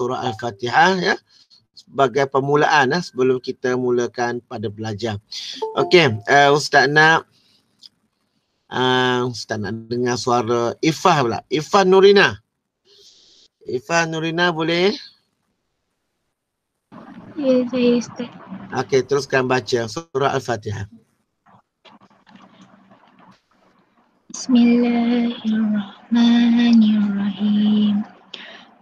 surah Al-Fatihah ya sebagai permulaan eh, sebelum kita mulakan pada belajar. Okey, uh, eh, Ustaz nak uh, Ustaz nak dengar suara Ifah pula. Ifah Nurina. Ifah Nurina boleh? Ya, saya Ustaz. Okey, teruskan baca surah Al-Fatihah. Bismillahirrahmanirrahim.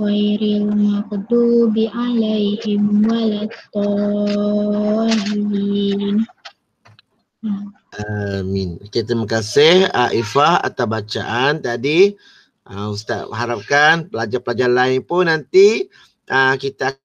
Khairil maqdubi alaihim walattahirin Amin. Okay, terima kasih Aifah atas bacaan tadi. Uh, Ustaz harapkan pelajar-pelajar lain pun nanti uh, kita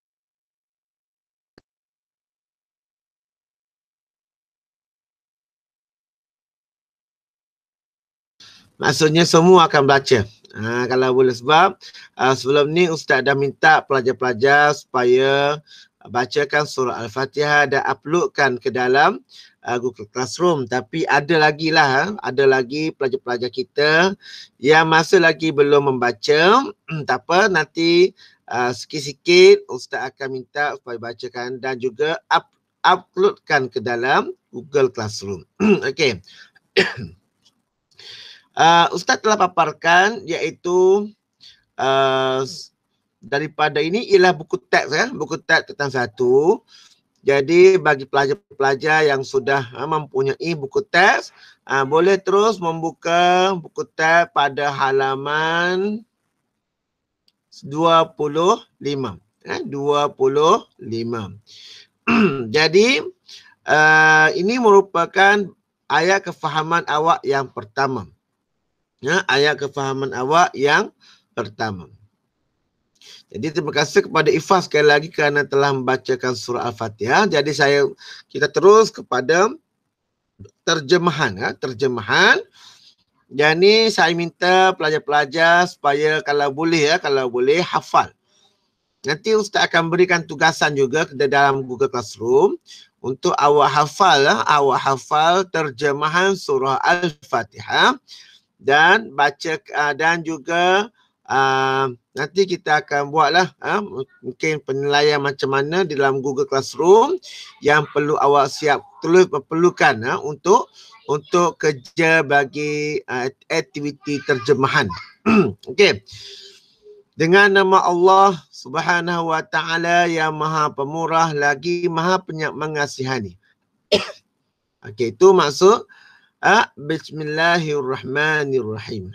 Maksudnya semua akan belajar. Ha, kalau boleh sebab uh, sebelum ni Ustaz dah minta pelajar-pelajar supaya bacakan surah Al-Fatihah dan uploadkan ke dalam uh, Google Classroom. Tapi ada lagi lah, ha, ada lagi pelajar-pelajar kita yang masih lagi belum membaca. Hmm, tak apa, nanti uh, sikit-sikit Ustaz akan minta supaya bacakan dan juga up- uploadkan ke dalam Google Classroom. Okey. uh, Ustaz telah paparkan iaitu uh, daripada ini ialah buku teks ya, buku teks tentang satu. Jadi bagi pelajar-pelajar yang sudah uh, mempunyai buku teks, uh, boleh terus membuka buku teks pada halaman 25. Eh, 25. Jadi uh, ini merupakan ayat kefahaman awak yang pertama ya, ayat kefahaman awak yang pertama. Jadi terima kasih kepada Ifah sekali lagi kerana telah membacakan surah Al-Fatihah. Jadi saya kita terus kepada terjemahan. Ya, terjemahan. Jadi saya minta pelajar-pelajar supaya kalau boleh ya, kalau boleh hafal. Nanti Ustaz akan berikan tugasan juga ke dalam Google Classroom untuk awak hafal, ya, awak hafal terjemahan surah Al-Fatihah dan baca uh, dan juga uh, nanti kita akan buatlah uh, mungkin penilaian macam mana di dalam Google Classroom yang perlu awak siap terus perlukan uh, untuk untuk kerja bagi uh, aktiviti terjemahan. Okey. Dengan nama Allah Subhanahu Wa Taala yang Maha Pemurah lagi Maha Penyayang Mengasihani. Okey, itu maksud Ah, bismillahirrahmanirrahim.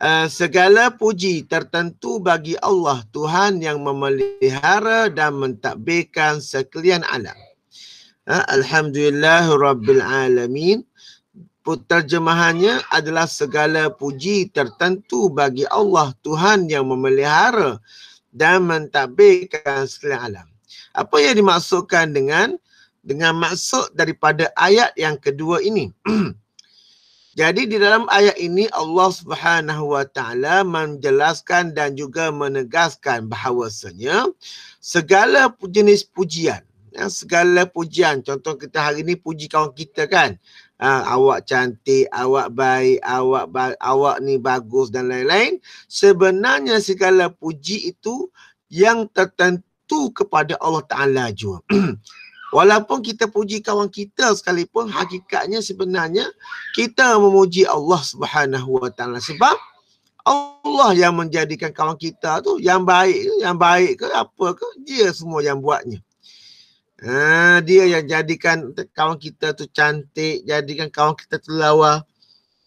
uh, segala puji tertentu bagi Allah Tuhan yang memelihara dan mentadbirkan sekalian alam. Uh, Alhamdulillah Rabbil Alamin. Terjemahannya adalah segala puji tertentu bagi Allah Tuhan yang memelihara dan mentadbirkan sekalian alam. Apa yang dimaksudkan dengan dengan maksud daripada ayat yang kedua ini. Jadi di dalam ayat ini Allah Subhanahu Wa Taala menjelaskan dan juga menegaskan bahawasanya segala jenis pujian, ya, segala pujian. Contoh kita hari ini puji kawan kita kan. Ha, awak cantik, awak baik, awak ba- awak ni bagus dan lain-lain. Sebenarnya segala puji itu yang tertentu kepada Allah Taala juga. Walaupun kita puji kawan kita sekalipun hakikatnya sebenarnya kita memuji Allah Subhanahu Wa Taala sebab Allah yang menjadikan kawan kita tu yang baik yang baik ke apa ke dia semua yang buatnya. Ha, dia yang jadikan kawan kita tu cantik, jadikan kawan kita tu lawa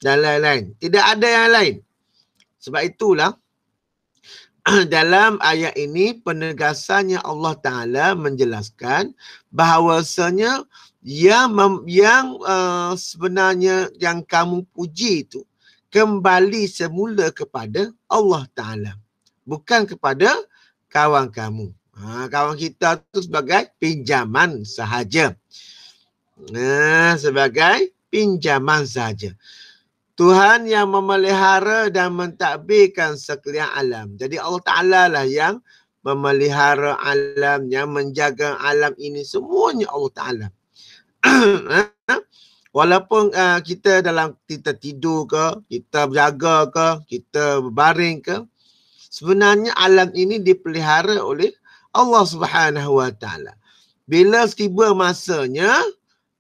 dan lain-lain. Tidak ada yang lain. Sebab itulah dalam ayat ini penegasannya Allah Taala menjelaskan bahawasanya yang yang uh, sebenarnya yang kamu puji itu kembali semula kepada Allah Taala bukan kepada kawan kamu. Ha, kawan kita tu sebagai pinjaman sahaja. Nah, ha, sebagai pinjaman sahaja. Tuhan yang memelihara dan mentadbirkan sekalian alam. Jadi Allah Ta'ala lah yang memelihara alam, yang menjaga alam ini. Semuanya Allah Ta'ala. Ha? Walaupun uh, kita dalam kita tidur ke, kita berjaga ke, kita berbaring ke, sebenarnya alam ini dipelihara oleh Allah Subhanahu Wa Ta'ala. Bila tiba masanya,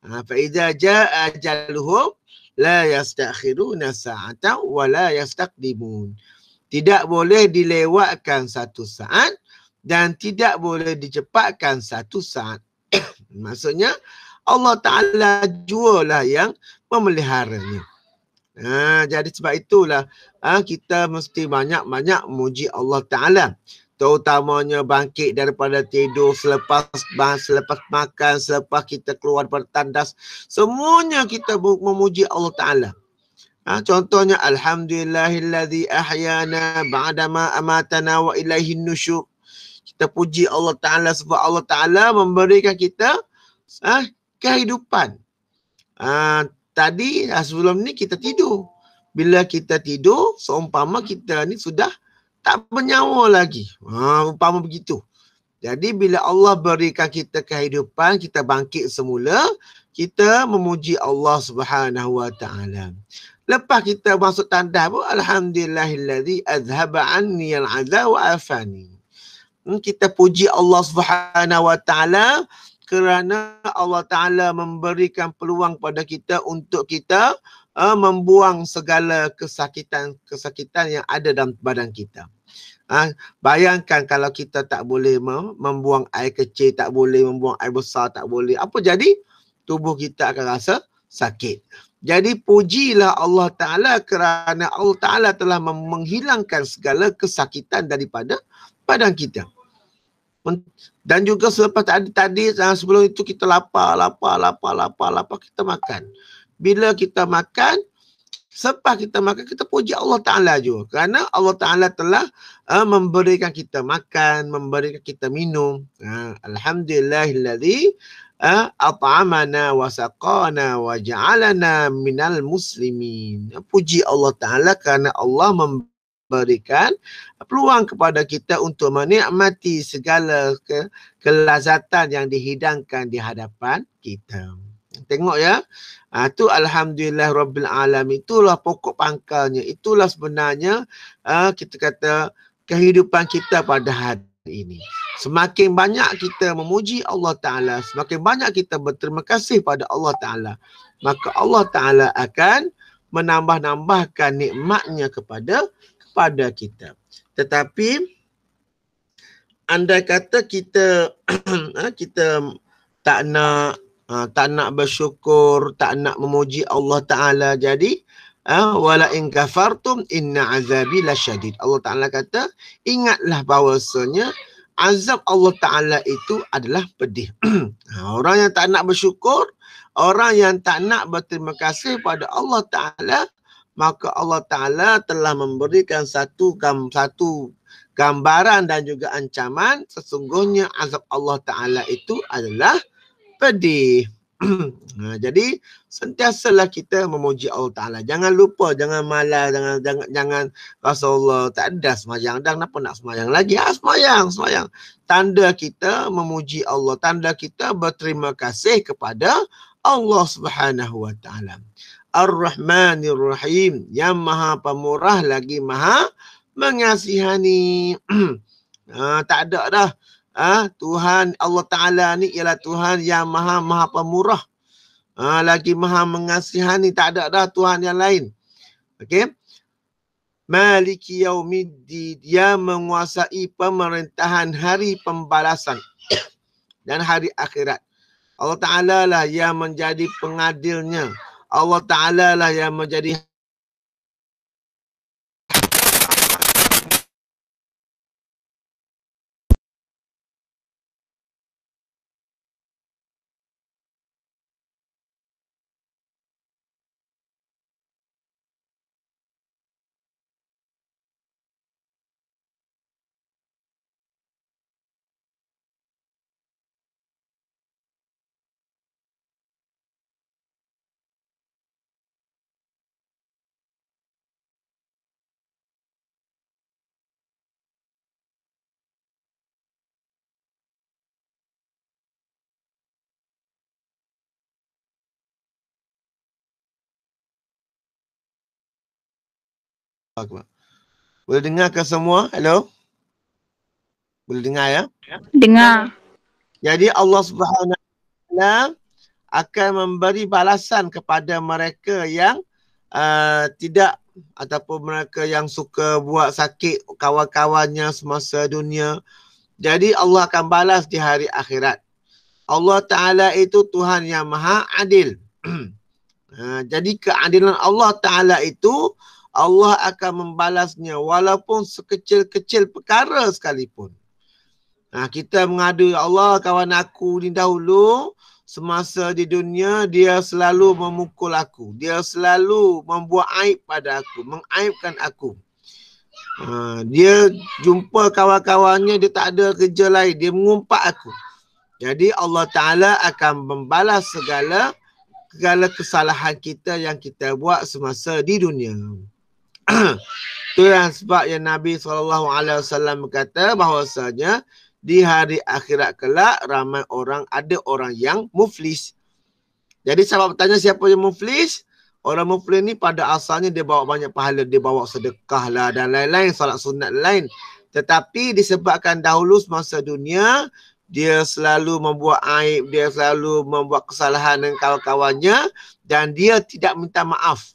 uh, fa iza ja'a ajaluhum, la yastakhiruna sa'atan wa la yastaqdimun tidak boleh dilewatkan satu saat dan tidak boleh dicepatkan satu saat maksudnya Allah taala jualah yang memeliharanya ha jadi sebab itulah ha, kita mesti banyak-banyak muji Allah taala terutamanya bangkit daripada tidur selepas selepas makan selepas kita keluar bertandas semuanya kita memuji Allah taala ha, contohnya alhamdulillahillazi ahyana ba'dama amatana wa ilaihi nusyur kita puji Allah taala sebab Allah taala memberikan kita ha, kehidupan ha, tadi ha, sebelum ni kita tidur bila kita tidur seumpama kita ni sudah tak bernyawa lagi. Ha, umpama begitu. Jadi bila Allah berikan kita kehidupan, kita bangkit semula, kita memuji Allah Subhanahu Wa Taala. Lepas kita masuk tandas pun alhamdulillahillazi azhaba anni al-adha wa afani. Hmm, kita puji Allah Subhanahu Wa Taala kerana Allah Taala memberikan peluang pada kita untuk kita uh, membuang segala kesakitan-kesakitan yang ada dalam badan kita. Ha? Bayangkan kalau kita tak boleh membuang air kecil, tak boleh membuang air besar, tak boleh. Apa jadi? Tubuh kita akan rasa sakit. Jadi pujilah Allah Ta'ala kerana Allah Ta'ala telah menghilangkan segala kesakitan daripada badan kita. Dan juga selepas tadi, tadi ah, sebelum itu kita lapar, lapar, lapar, lapar, lapar, kita makan. Bila kita makan, selepas kita makan kita puji Allah Taala juga kerana Allah Taala telah uh, memberikan kita makan, memberikan kita minum. Uh, ha, Alhamdulillahillazi uh, eh, at'amana wa saqana wa ja'alana minal muslimin. Puji Allah Taala kerana Allah memberikan peluang kepada kita untuk menikmati segala ke- kelazatan yang dihidangkan di hadapan kita. Tengok ya. Ha, tu Alhamdulillah Rabbil Alamin. Itulah pokok pangkalnya. Itulah sebenarnya ha, kita kata kehidupan kita pada hari ini. Semakin banyak kita memuji Allah Ta'ala. Semakin banyak kita berterima kasih pada Allah Ta'ala. Maka Allah Ta'ala akan menambah-nambahkan nikmatnya kepada kepada kita. Tetapi andai kata kita ah, kita tak nak Ha, tak nak bersyukur, tak nak memuji Allah Ta'ala. Jadi, ha, wala in kafartum inna azabi syadid. Allah Ta'ala kata, ingatlah bahawasanya azab Allah Ta'ala itu adalah pedih. ha, orang yang tak nak bersyukur, orang yang tak nak berterima kasih pada Allah Ta'ala, maka Allah Ta'ala telah memberikan satu gam, satu gambaran dan juga ancaman sesungguhnya azab Allah Ta'ala itu adalah pedih. ha, jadi sentiasalah kita memuji Allah Taala. Jangan lupa, jangan malas, jangan jangan jangan Rasulullah tak ada semayang dah kenapa nak semayang lagi? Ha, semayang, semayang. Tanda kita memuji Allah, tanda kita berterima kasih kepada Allah Subhanahu Wa Taala. Ar-Rahmanir Rahim, yang Maha Pemurah lagi Maha mengasihani. ha, tak ada dah ah ha? Tuhan Allah Taala ni ialah Tuhan yang maha maha pemurah ha? lagi maha mengasihani tak ada dah Tuhan yang lain okay Maliki yaumiddin dia menguasai pemerintahan hari pembalasan dan hari akhirat Allah Taala lah yang menjadi pengadilnya Allah Taala lah yang menjadi Boleh dengar ke semua? Hello? Boleh dengar ya? Dengar. Jadi Allah Subhanahuwataala akan memberi balasan kepada mereka yang uh, tidak ataupun mereka yang suka buat sakit kawan-kawannya semasa dunia. Jadi Allah akan balas di hari akhirat. Allah Taala itu Tuhan yang Maha Adil. uh, jadi keadilan Allah Taala itu Allah akan membalasnya walaupun sekecil-kecil perkara sekalipun. Ha, kita mengadu ya Allah kawan aku ni dahulu semasa di dunia dia selalu memukul aku. Dia selalu membuat aib pada aku, mengaibkan aku. Ha, dia jumpa kawan-kawannya dia tak ada kerja lain, dia mengumpat aku. Jadi Allah Ta'ala akan membalas segala segala kesalahan kita yang kita buat semasa di dunia. Itulah sebab yang Nabi SAW berkata bahawasanya di hari akhirat kelak ramai orang ada orang yang muflis. Jadi sahabat bertanya siapa yang muflis? Orang muflis ni pada asalnya dia bawa banyak pahala. Dia bawa sedekah lah dan lain-lain. Salat sunat lain. Tetapi disebabkan dahulu semasa dunia dia selalu membuat aib. Dia selalu membuat kesalahan dengan kawan-kawannya. Dan dia tidak minta maaf.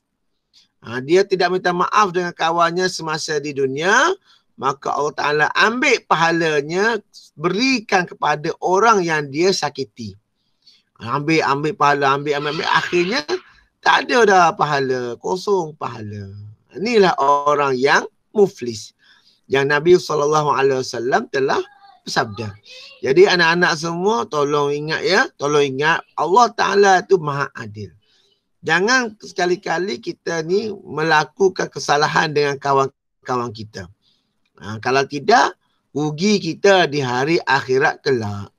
Ha, dia tidak minta maaf dengan kawannya semasa di dunia. Maka Allah Ta'ala ambil pahalanya berikan kepada orang yang dia sakiti. Ha, ambil, ambil pahala, ambil, ambil, ambil. Akhirnya tak ada dah pahala. Kosong pahala. Inilah orang yang muflis. Yang Nabi SAW telah bersabda. Jadi anak-anak semua tolong ingat ya. Tolong ingat Allah Ta'ala itu maha adil. Jangan sekali-kali kita ni melakukan kesalahan dengan kawan-kawan kita. Ha, kalau tidak, rugi kita di hari akhirat kelak.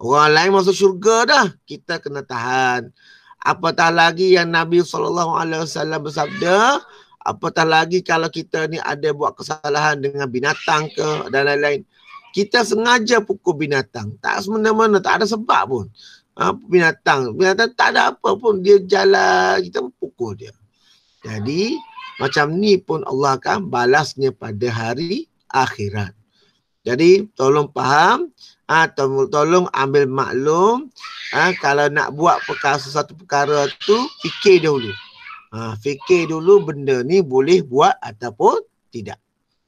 Orang lain masuk syurga dah, kita kena tahan. Apatah lagi yang Nabi SAW bersabda, apatah lagi kalau kita ni ada buat kesalahan dengan binatang ke dan lain-lain. Kita sengaja pukul binatang. Tak semena-mena, tak ada sebab pun ha, binatang. Binatang tak ada apa pun. Dia jalan, kita pukul dia. Jadi, macam ni pun Allah akan balasnya pada hari akhirat. Jadi, tolong faham. atau ha, tolong ambil maklum. Ha, kalau nak buat perkara sesuatu perkara tu, fikir dulu. Ha, fikir dulu benda ni boleh buat ataupun tidak.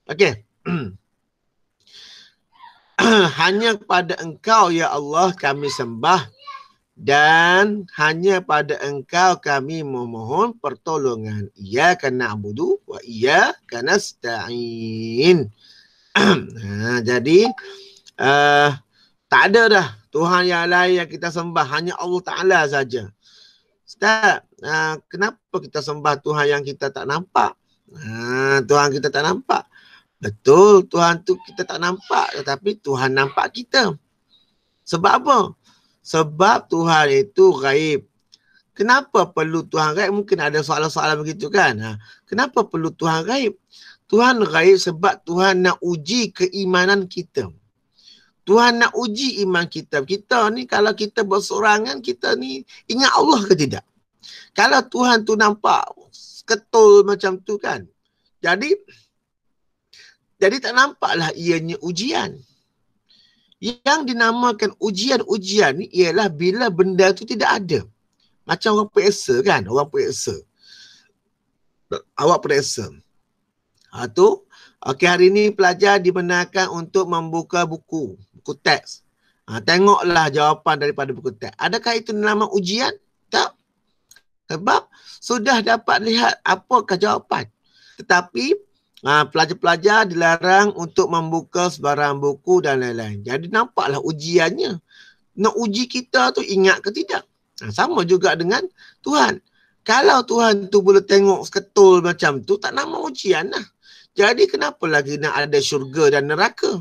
Okey. Hanya kepada engkau ya Allah kami sembah dan hanya pada engkau kami memohon pertolongan ia kena abudu wa ia kena setain. Ha, jadi uh, tak ada dah Tuhan yang lain yang kita sembah hanya Allah Taala saja Ustaz, ha, kenapa kita sembah Tuhan yang kita tak nampak? Ha, Tuhan kita tak nampak. Betul, Tuhan tu kita tak nampak tetapi Tuhan nampak kita. Sebab apa? Sebab Tuhan itu gaib. Kenapa perlu Tuhan gaib? Mungkin ada soalan-soalan begitu kan? Ha. Kenapa perlu Tuhan gaib? Tuhan gaib sebab Tuhan nak uji keimanan kita. Tuhan nak uji iman kita. Kita ni kalau kita bersorangan, kita ni ingat Allah ke tidak? Kalau Tuhan tu nampak ketul macam tu kan? Jadi, jadi tak nampaklah ianya ujian. Yang dinamakan ujian-ujian ni ialah bila benda tu tidak ada. Macam orang periksa kan? Orang periksa. Awak periksa. Ha tu. Okey hari ni pelajar dibenarkan untuk membuka buku. Buku teks. Ha, tengoklah jawapan daripada buku teks. Adakah itu nama ujian? Tak. Sebab sudah dapat lihat apakah jawapan. Tetapi Uh, pelajar-pelajar dilarang untuk membuka sebarang buku dan lain-lain. Jadi nampaklah ujiannya. Nak uji kita tu ingat ke tidak? Uh, sama juga dengan Tuhan. Kalau Tuhan tu boleh tengok seketul macam tu, tak nama ujian lah. Jadi kenapa lagi nak ada syurga dan neraka?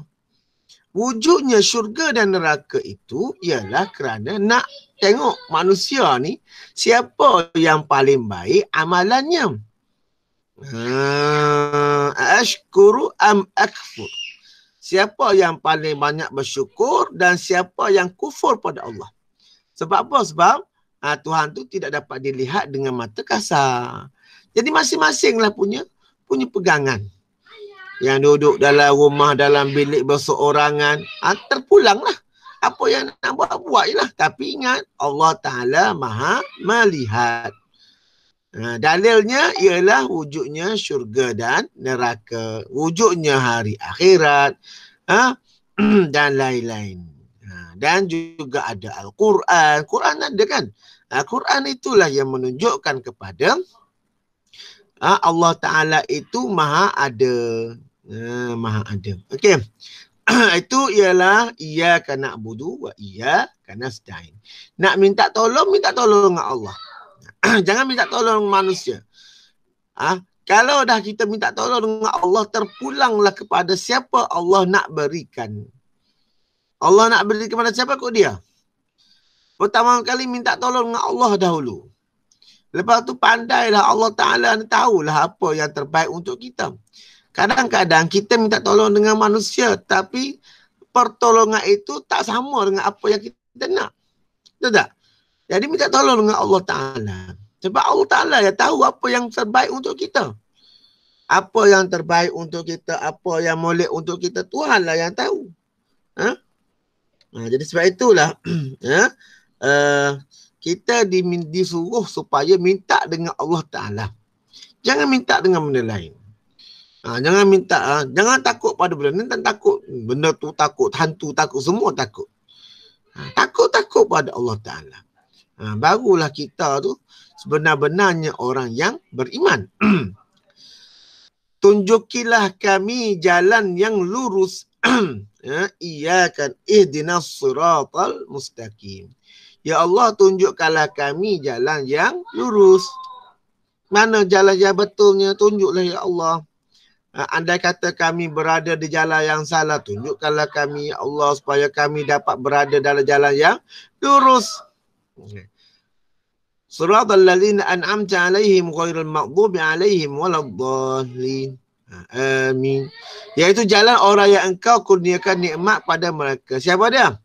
Wujudnya syurga dan neraka itu ialah kerana nak tengok manusia ni siapa yang paling baik amalannya. Ha, ashkuru am akfur. Siapa yang paling banyak bersyukur dan siapa yang kufur pada Allah. Sebab apa? Sebab ha, Tuhan tu tidak dapat dilihat dengan mata kasar. Jadi masing-masinglah punya punya pegangan. Yang duduk dalam rumah, dalam bilik berseorangan. Ha, terpulanglah. Apa yang nak buat, buat je lah. Tapi ingat Allah Ta'ala maha melihat. Ha, dalilnya ialah wujudnya syurga dan neraka, wujudnya hari akhirat ha, dan lain-lain. Ha, dan juga ada Al-Quran. Quran ada kan? Al-Quran itulah yang menunjukkan kepada Allah Ta'ala itu maha ada. Maha ada. Okey. itu ialah ia kena budu ia kena sedain. Nak minta tolong, minta tolong dengan Allah. jangan minta tolong manusia. ha? kalau dah kita minta tolong dengan Allah terpulanglah kepada siapa Allah nak berikan. Allah nak beri kepada siapa kok dia? Pertama kali minta tolong dengan Allah dahulu. Lepas tu pandailah Allah Ta'ala ni tahulah apa yang terbaik untuk kita. Kadang-kadang kita minta tolong dengan manusia tapi pertolongan itu tak sama dengan apa yang kita nak. Betul tak? Jadi minta tolong dengan Allah Ta'ala. Sebab Allah Ta'ala yang tahu apa yang terbaik untuk kita. Apa yang terbaik untuk kita, apa yang molek untuk kita, Tuhan lah yang tahu. Ha? Ha, jadi sebab itulah ya, uh, kita disuruh supaya minta dengan Allah Ta'ala. Jangan minta dengan benda lain. Ha, jangan minta, ha, jangan takut pada benda ni. Tak takut benda tu takut, hantu takut, semua takut. Ha, takut-takut pada Allah Ta'ala ha, barulah kita tu sebenar-benarnya orang yang beriman. Tunjukilah kami jalan yang lurus. ya, ia akan ihdinas siratal mustaqim. Ya Allah tunjukkanlah kami jalan yang lurus. Mana jalan yang betulnya tunjuklah ya Allah. Ha, Anda kata kami berada di jalan yang salah tunjukkanlah kami ya Allah supaya kami dapat berada dalam jalan yang lurus. Surat al-lazina an'amta alaihim ghairul maqdubi alaihim waladhalin. Ha, amin. Iaitu jalan orang yang engkau kurniakan nikmat pada mereka. Siapa dia?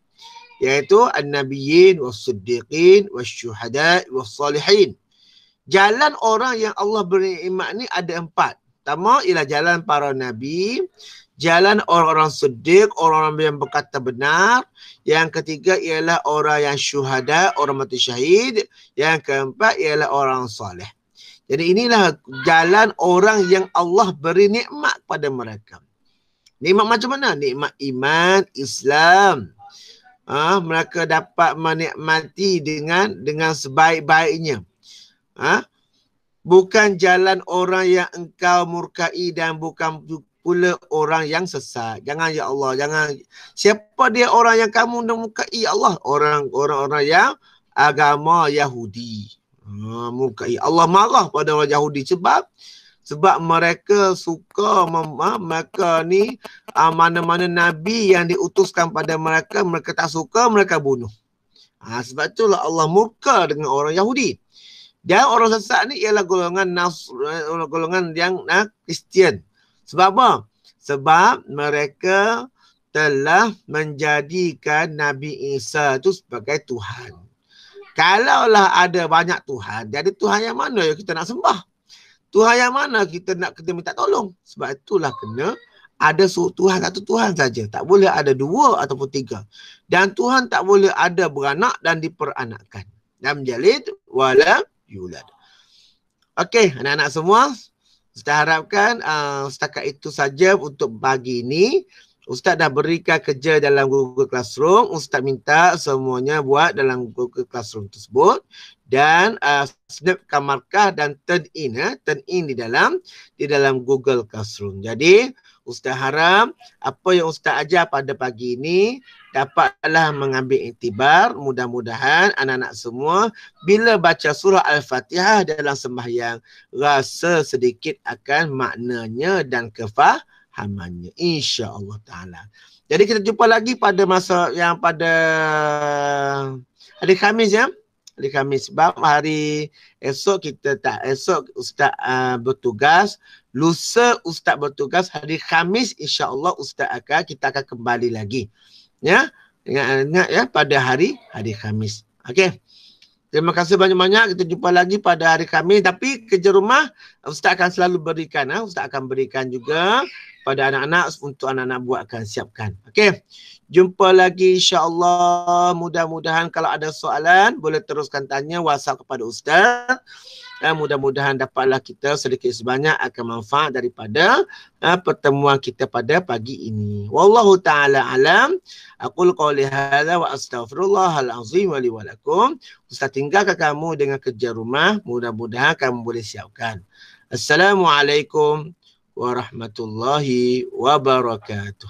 Iaitu an-nabiyyin was-siddiqin was-syuhada was-salihin. Jalan orang yang Allah beri nikmat ni ada empat. Pertama ialah jalan para nabi, jalan orang-orang sedek, orang-orang yang berkata benar. Yang ketiga ialah orang yang syuhada, orang mati syahid. Yang keempat ialah orang soleh. Jadi inilah jalan orang yang Allah beri nikmat kepada mereka. Nikmat macam mana? Nikmat iman, Islam. Ah, ha, mereka dapat menikmati dengan dengan sebaik-baiknya. Ah, ha? bukan jalan orang yang engkau murkai dan bukan pula orang yang sesat. Jangan ya Allah, jangan siapa dia orang yang kamu mukai ya Allah, orang-orang orang yang agama Yahudi. Ha Allah marah pada orang Yahudi sebab sebab mereka suka mem, ha, ni ha, mana-mana nabi yang diutuskan pada mereka mereka tak suka mereka bunuh. Ha, sebab itulah Allah murka dengan orang Yahudi. Dan orang sesat ni ialah golongan Nasr, eh, golongan yang ha, Kristian. Sebab apa? Sebab mereka telah menjadikan Nabi Isa itu sebagai Tuhan. Kalaulah ada banyak Tuhan, jadi Tuhan yang mana yang kita nak sembah? Tuhan yang mana kita nak kita minta tolong? Sebab itulah kena ada satu Tuhan, satu Tuhan saja. Tak boleh ada dua ataupun tiga. Dan Tuhan tak boleh ada beranak dan diperanakkan. Dan menjalid wala yulad. Okey, anak-anak semua. Ustaz harapkan uh, setakat itu saja untuk pagi ini. Ustaz dah berikan kerja dalam Google Classroom. Ustaz minta semuanya buat dalam Google Classroom tersebut dan uh, snapkan markah dan turn in ha turn in di dalam di dalam Google Classroom. Jadi ustaz harap apa yang ustaz ajar pada pagi ini dapatlah mengambil iktibar mudah-mudahan anak-anak semua bila baca surah al-Fatihah dalam sembahyang rasa sedikit akan maknanya dan kefahamannya insya-Allah taala. Jadi kita jumpa lagi pada masa yang pada hari Khamis ya hari Khamis sebab hari esok kita tak esok ustaz uh, bertugas lusa ustaz bertugas hari Khamis Allah ustaz akan kita akan kembali lagi ya ingat ingat ya pada hari hari Khamis okey Terima kasih banyak-banyak. Kita jumpa lagi pada hari kami. Tapi kerja rumah, Ustaz akan selalu berikan. Ha? Ustaz akan berikan juga pada anak-anak untuk anak-anak buat akan siapkan. Okey. Jumpa lagi insyaAllah. Mudah-mudahan kalau ada soalan, boleh teruskan tanya WhatsApp kepada Ustaz uh, mudah-mudahan dapatlah kita sedikit sebanyak akan manfaat daripada uh, pertemuan kita pada pagi ini. Wallahu taala alam. Aku qouli hadza wa astaghfirullahal azim wa li Ustaz tinggalkan kamu dengan kerja rumah, mudah-mudahan kamu boleh siapkan. Assalamualaikum warahmatullahi wabarakatuh.